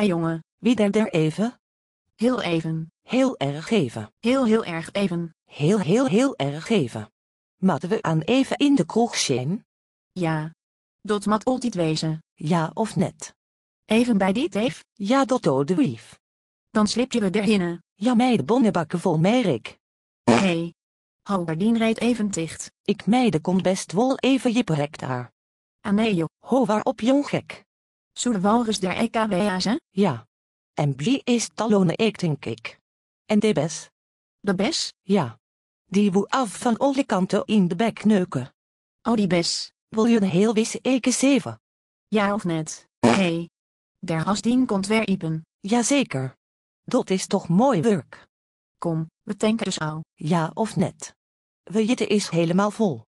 Ah jongen, wie denkt even? Heel even. Heel erg even. Heel heel erg even. Heel heel heel erg even. Maten we aan even in de kroeg zijn? Ja. Dat mat altijd wezen. Ja of net? Even bij dit teef? Ja dat de wief. Dan slip je we erin. Ja mij de bonnenbakken vol merk. Hé. Hey. dien reed even dicht. Ik meide komt best wel even je daar. Ah nee joh. Ho waarop jong gek. Survivors der EKWA's, hè? Ja. En wie is Talone ik denk ik. En de bes? De bes? Ja. Die woe af van alle kanten in de bekneuken. neuken. Oh, die bes. Wil je een heel wisse eke zeven? Ja of net? Hé. Hey. Der hasdien komt weer iepen. Jazeker. Dat is toch mooi werk. Kom, we tanken dus al. Ja of net. We jitten is helemaal vol.